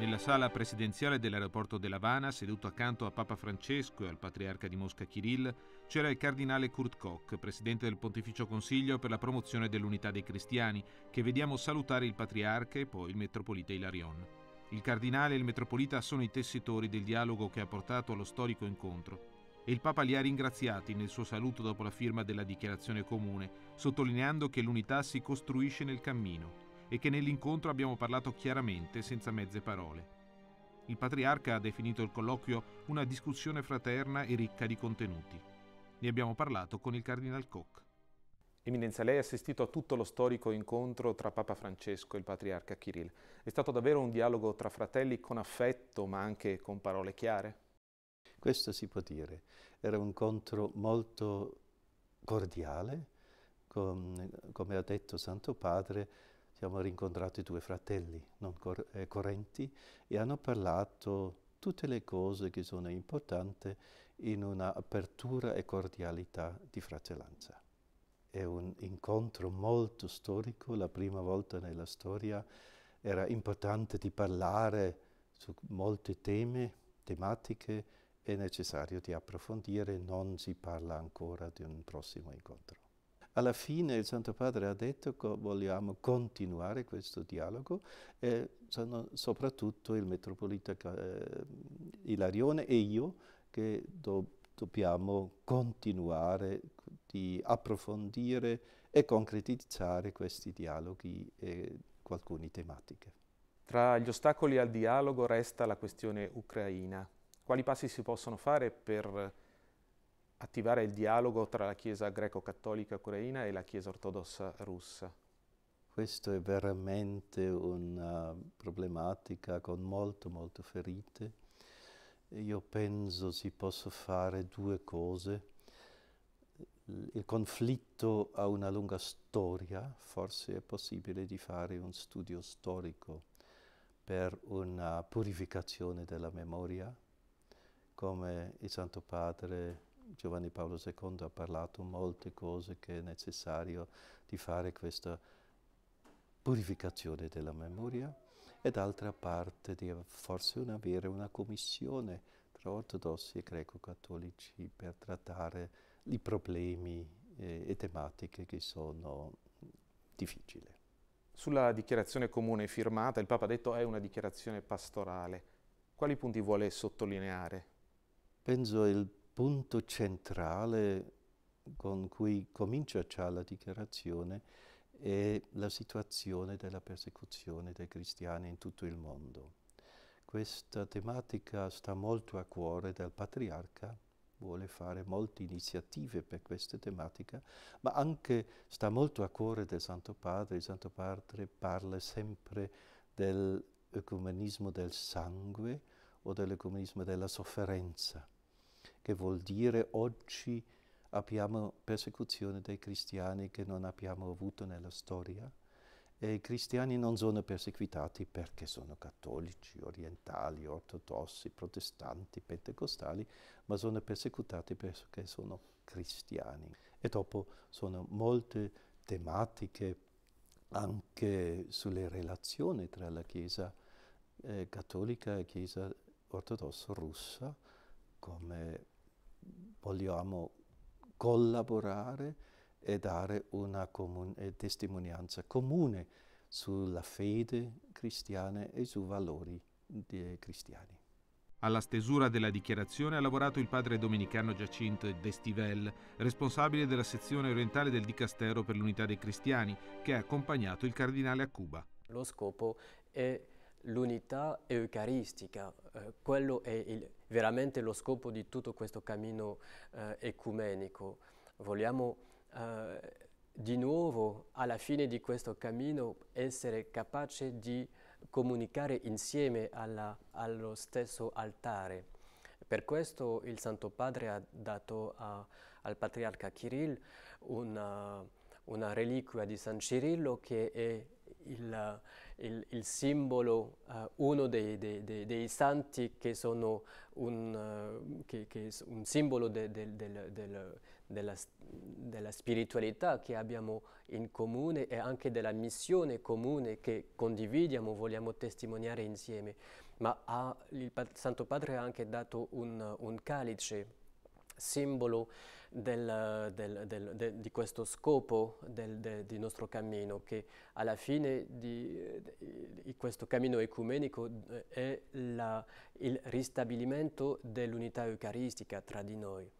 Nella sala presidenziale dell'aeroporto dell'Havana, seduto accanto a Papa Francesco e al patriarca di Mosca Kirill, c'era il cardinale Kurt Koch, presidente del Pontificio Consiglio per la promozione dell'unità dei cristiani, che vediamo salutare il patriarca e poi il metropolita Ilarion. Il cardinale e il metropolita sono i tessitori del dialogo che ha portato allo storico incontro e il Papa li ha ringraziati nel suo saluto dopo la firma della dichiarazione comune, sottolineando che l'unità si costruisce nel cammino e che nell'incontro abbiamo parlato chiaramente, senza mezze parole. Il patriarca ha definito il colloquio una discussione fraterna e ricca di contenuti. Ne abbiamo parlato con il cardinal Koch. Eminenza, lei ha assistito a tutto lo storico incontro tra Papa Francesco e il patriarca Kirill. È stato davvero un dialogo tra fratelli con affetto, ma anche con parole chiare? Questo si può dire. Era un incontro molto cordiale, con, come ha detto Santo Padre, siamo rincontrati due fratelli non cor- eh, correnti e hanno parlato tutte le cose che sono importanti in un'apertura e cordialità di fratellanza. È un incontro molto storico, la prima volta nella storia era importante di parlare su molti temi, tematiche, è necessario di approfondire, non si parla ancora di un prossimo incontro. Alla fine il Santo Padre ha detto che vogliamo continuare questo dialogo e sono soprattutto il metropolita eh, Ilarione e io che do, dobbiamo continuare di approfondire e concretizzare questi dialoghi e alcune tematiche. Tra gli ostacoli al dialogo resta la questione ucraina. Quali passi si possono fare per attivare il dialogo tra la Chiesa greco-cattolica ucraina e la Chiesa ortodossa russa. Questo è veramente una problematica con molto, molto ferite. Io penso si possa fare due cose. Il conflitto ha una lunga storia, forse è possibile di fare un studio storico per una purificazione della memoria, come il Santo Padre Giovanni Paolo II ha parlato molte cose che è necessario di fare questa purificazione della memoria e d'altra parte di forse una, avere una commissione tra ortodossi e greco-cattolici per trattare i problemi eh, e tematiche che sono difficili. Sulla dichiarazione comune firmata, il Papa ha detto è una dichiarazione pastorale. Quali punti vuole sottolineare? Penso il punto centrale con cui comincia già la dichiarazione è la situazione della persecuzione dei cristiani in tutto il mondo. Questa tematica sta molto a cuore del patriarca, vuole fare molte iniziative per questa tematica, ma anche sta molto a cuore del Santo Padre. Il Santo Padre parla sempre dell'ecumenismo del sangue o dell'ecumenismo della sofferenza che vuol dire oggi abbiamo persecuzione dei cristiani che non abbiamo avuto nella storia. E I cristiani non sono perseguitati perché sono cattolici, orientali, ortodossi, protestanti, pentecostali, ma sono perseguitati perché sono cristiani. E dopo sono molte tematiche anche sulle relazioni tra la Chiesa eh, cattolica e la Chiesa ortodossa russa, come vogliamo collaborare e dare una comune, testimonianza comune sulla fede cristiana e sui valori dei eh, cristiani. Alla stesura della dichiarazione ha lavorato il padre domenicano Giacinto Destivelle, responsabile della sezione orientale del Dicastero per l'Unità dei Cristiani, che ha accompagnato il cardinale a Cuba. Lo scopo è l'unità eucaristica. Eh, quello è il, veramente lo scopo di tutto questo cammino eh, ecumenico. Vogliamo eh, di nuovo, alla fine di questo cammino, essere capaci di comunicare insieme alla, allo stesso altare. Per questo il Santo Padre ha dato a, al patriarca Kirill una, una reliquia di San Cirillo che è il, il, il simbolo, uh, uno dei, dei, dei, dei, santi che sono un, uh, che, che un simbolo de, de, de, della, della, spiritualità che abbiamo in comune e anche della missione comune che condividiamo, vogliamo testimoniare insieme. Ma ha, il Santo Padre ha anche dato un, un calice, simbolo del, del, del, di questo scopo del, nostro cammino, che alla fine di, eh, di questo cammino ecumenico eh, è la, il ristabilimento dell'unità eucaristica tra di noi.